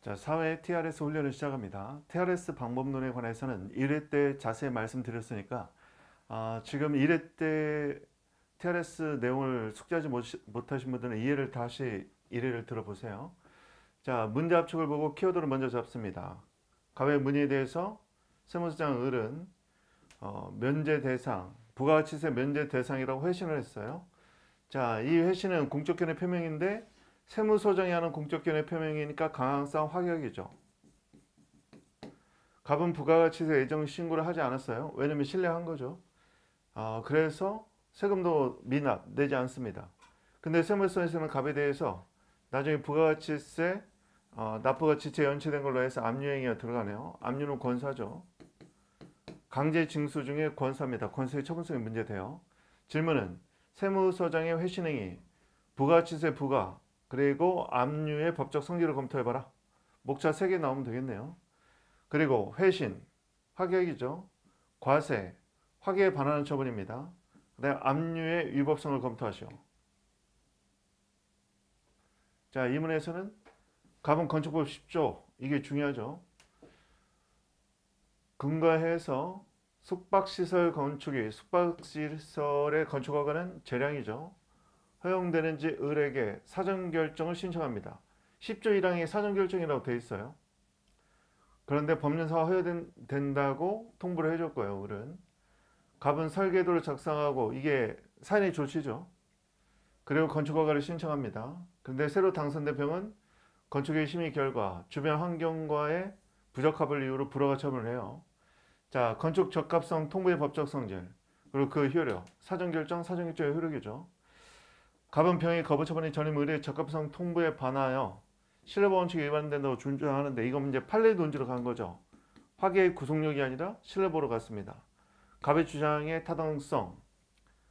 자, 사회 TRS 훈련을 시작합니다. TRS 방법론에 관해서는 1회 때 자세히 말씀드렸으니까 아, 지금 1회 때 TRS 내용을 숙지하지 못하신 분들은 2회를 다시 1회를 들어보세요. 자, 문제 압축을 보고 키워드를 먼저 잡습니다. 가외 문의에 대해서 세무서장 을은 어, 면제 대상, 부가가치세 면제 대상이라고 회신을 했어요. 자, 이 회신은 공적견의 표명인데 세무서장이 하는 공적견의 표명이니까 강항상 화격이죠 갑은 부가가치세 예정 신고를 하지 않았어요. 왜냐면 신뢰한 거죠. 어, 그래서 세금도 미납 내지 않습니다. 근데 세무서에서는 갑에 대해서 나중에 부가가치세 어, 납부가치세 연체된 걸로 해서 압류행위가 들어가네요. 압류는 권사죠. 강제 징수 중에 권사입니다. 권세의 처분성이 문제돼요. 질문은 세무서장의 회신행위, 부가치세 부가, 그리고 압류의 법적 성질을 검토해봐라. 목차 3개 나오면 되겠네요. 그리고 회신, 화격이죠. 과세, 화계에 반하는 처분입니다. 그다음 압류의 위법성을 검토하시오. 자, 이문에서는 가본 건축법 10조, 이게 중요하죠. 근거해서 숙박시설 건축이, 숙박시설의 건축허가는 재량이죠. 허용되는지 을에게 사전결정을 신청합니다. 10조 1항에 사전결정이라고 되어 있어요. 그런데 법률사가 허용된다고 통보를 해줄 거요 을은. 갑은 설계도를 작성하고 이게 사인의 조치죠. 그리고 건축허가를 신청합니다. 근데 새로 당선된 병은 건축의 심의 결과 주변 환경과의 부적합을 이유로 불허가 처분을 해요. 자, 건축 적합성 통보의 법적 성질 그리고 그 효력 사전결정 사전결정의 효력이죠. 가변평의 거부처분이 전임 의뢰 적합성 통보에 반하여 실뢰보험칙에 위반된다고 준중하는데 이건 이제 판례 논지로 간 거죠. 화계의 구속력이 아니라 신뢰보로 갔습니다. 갑의 주장의 타당성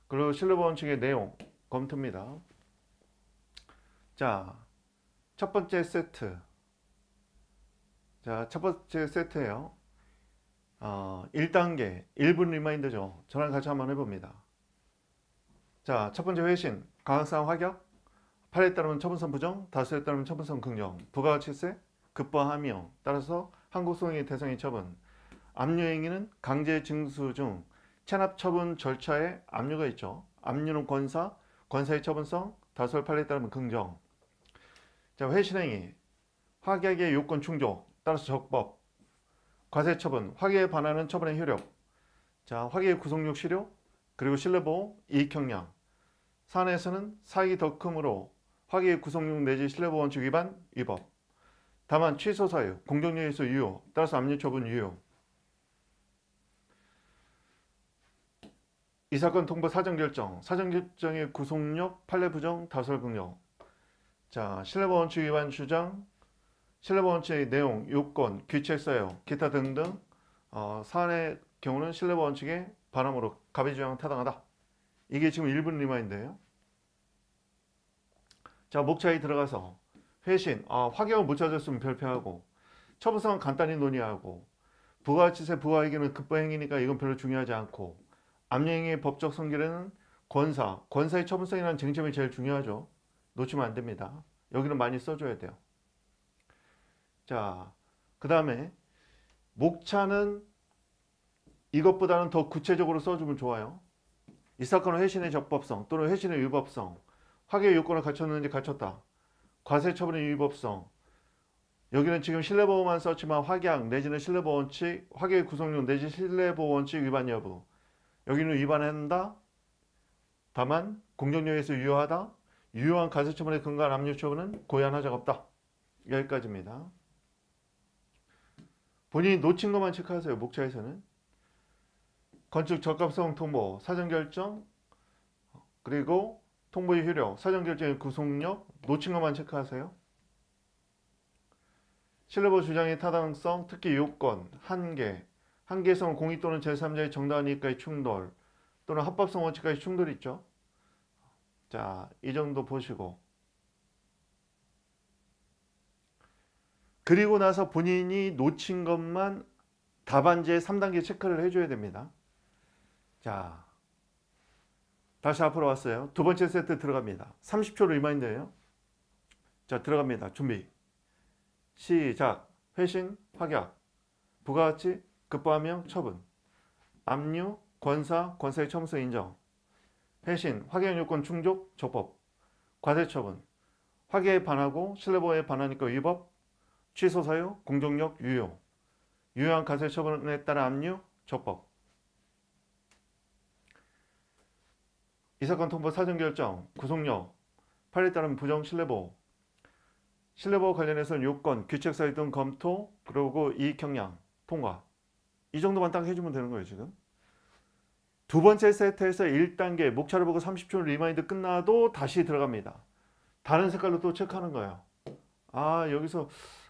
그리고 신뢰보험칙의 내용 검토입니다. 자, 첫 번째 세트. 자, 첫 번째 세트예요. 어, 1단계, 1분 리마인드죠. 저랑 같이 한번 해봅니다. 자, 첫 번째 회신. 강학상 화격, 8에 따르면 처분선 부정, 다수에 따르면 처분선 긍정, 부가가치세, 급부하며 따라서 한국소송의 대상의 처분, 압류행위는 강제 징수 중 체납 처분 절차에 압류가 있죠. 압류는 권사, 권사의 처분성, 다수의 판례에 따르면 긍정. 자, 회신행위, 화객의 요건 충족, 따라서 적법, 과세 처분, 화계에 반하는 처분의 효력, 자, 화계의 구속력 실효, 그리고 신뢰보호, 이익형량, 산에서는 사기 더흠으로 화기의 구성용 내지 실내보 원칙 위반 위법 다만 취소 사유, 공정유예에서 유효, 따라서 압류 처분 유효 이 사건 통보 사정결정, 사정결정의 구속력, 판례 부정, 다설 긍정 자, 신뢰보 원칙 위반 주장, 신뢰보 원칙의 내용, 요건, 규칙 사유, 기타 등등 어, 사안의 경우는 신뢰보 원칙의 바람으로 가비주장 타당하다 이게 지금 1분 리마인드예요. 자, 목차에 들어가서 회신, 아, 화경을 못 찾았으면 별표하고 처분성 간단히 논의하고 부가치세 부가에는 급부행이니까 이건 별로 중요하지 않고 암행의 법적 성질에는 권사, 권사의 처분성이라는 쟁점이 제일 중요하죠. 놓치면 안 됩니다. 여기는 많이 써줘야 돼요. 자, 그 다음에 목차는 이것보다는 더 구체적으로 써주면 좋아요. 이 사건은 회신의 적법성 또는 회신의 위법성, 화계 요건을 갖췄는지 갖췄다, 과세 처분의 위법성, 여기는 지금 신뢰보험만 썼지만 확약 내지는 신뢰보험칙, 확약 구성용 내지 신뢰보험칙 위반 여부. 여기는 위반한다. 다만 공정료에서 유효하다. 유효한 가세처분에 근거한 압류처분은 고의한 하자가 없다. 여기까지입니다. 본인이 놓친 것만 체크하세요. 목차에서는. 건축 적합성 통보, 사전결정, 그리고 통보의 효력, 사전결정의 구속력, 놓친 것만 체크하세요. 실버 주장의 타당성, 특히 요건, 한계, 한계성 공익 또는 제3자의 정당한 이익과의 충돌, 또는 합법성 원칙과의 충돌이 있죠. 자, 이 정도 보시고 그리고 나서 본인이 놓친 것만 답안지의 3단계 체크를 해줘야 됩니다. 자, 다시 앞으로 왔어요. 두 번째 세트 들어갑니다. 30초 리마인드예요. 자, 들어갑니다. 준비. 시작. 회신, 확약. 부가가치, 급부하명, 처분. 압류, 권사, 권세의청소 인정. 회신, 확약 요건 충족, 적법. 과세 처분. 확약에 반하고 실내보호에 반하니까 위법. 취소 사유, 공정력 유효. 유효한 과세 처분에 따라 압류, 적법. 이 사건 통보 사전 결정, 구속력, 판례 따른 부정 신뢰보, 호 신뢰보 호 관련해서는 요건, 규칙 사유 등 검토, 그리고 이익 형량 통과. 이 정도만 딱 해주면 되는 거예요, 지금. 두 번째 세트에서 1단계, 목차를 보고 30초 리마인드 끝나도 다시 들어갑니다. 다른 색깔로 또 체크하는 거예요. 아, 여기서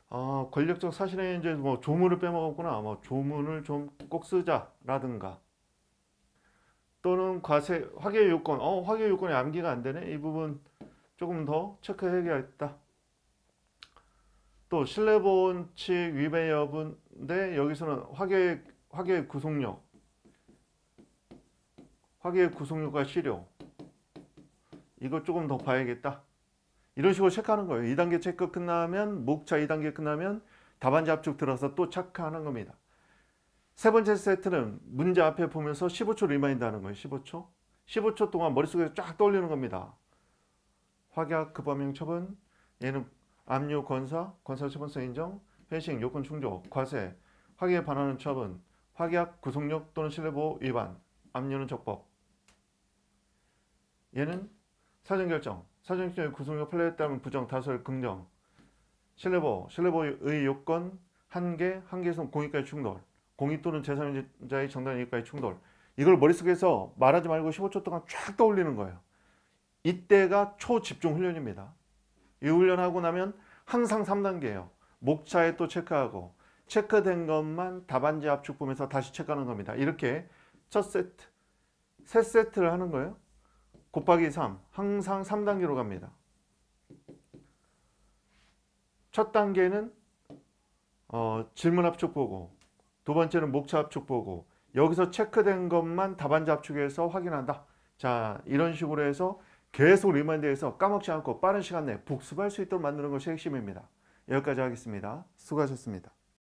아, 권력적 사실에 이제 뭐 조문을 빼먹었구나. 뭐 조문을 좀 꼭 쓰자라든가. 또는 과세 화계 요건 어 화계 요건에 암기가 안 되네 이 부분 조금 더 체크해야겠다. 또 신뢰 보칙 위배 여부인데 여기서는 화계 화계 구속력 화계 구속력과 실효 이거 조금 더 봐야겠다. 이런 식으로 체크하는 거예요. 2단계 체크 끝나면 목차 2단계 끝나면 답안지 압축 들어서 또 체크하는 겁니다. 세 번째 세트는 문제 앞에 보면서 15초 리마인드 하는 거예요. 15초. 15초 동안 머릿속에서 쫙 떠올리는 겁니다. 확약, 급함형 처분, 얘는 압류, 건사, 건사 처분성 인정, 회식, 요건 충족, 과세, 확약에 반하는 처분, 확약, 구속력 또는 신뢰보호 위반, 압류는 적법. 얘는 사전결정, 사전결정의 구속력 판례에 따른 부정, 다설, 긍정, 신뢰보호, 신뢰보호의 요건, 한계, 한계에 공익까지 충돌, 공익 또는 제3자의 정당 이익과의 충돌 이걸 머릿속에서 말하지 말고 15초 동안 쫙 떠올리는 거예요. 이때가 초집중 훈련입니다. 이 훈련하고 나면 항상 3단계예요. 목차에 또 체크하고 체크된 것만 답안지 압축 보면서 다시 체크하는 겁니다. 이렇게 첫 세트, 세 세트를 하는 거예요. 곱하기 3, 항상 3단계로 갑니다. 첫 단계는 어, 질문 압축 보고 두 번째는 목차 압축 보고 여기서 체크된 것만 답안지 압축에서 확인한다. 자 이런 식으로 해서 계속 리마인드해서 까먹지 않고 빠른 시간 내에 복습할 수 있도록 만드는 것이 핵심입니다. 여기까지 하겠습니다. 수고하셨습니다.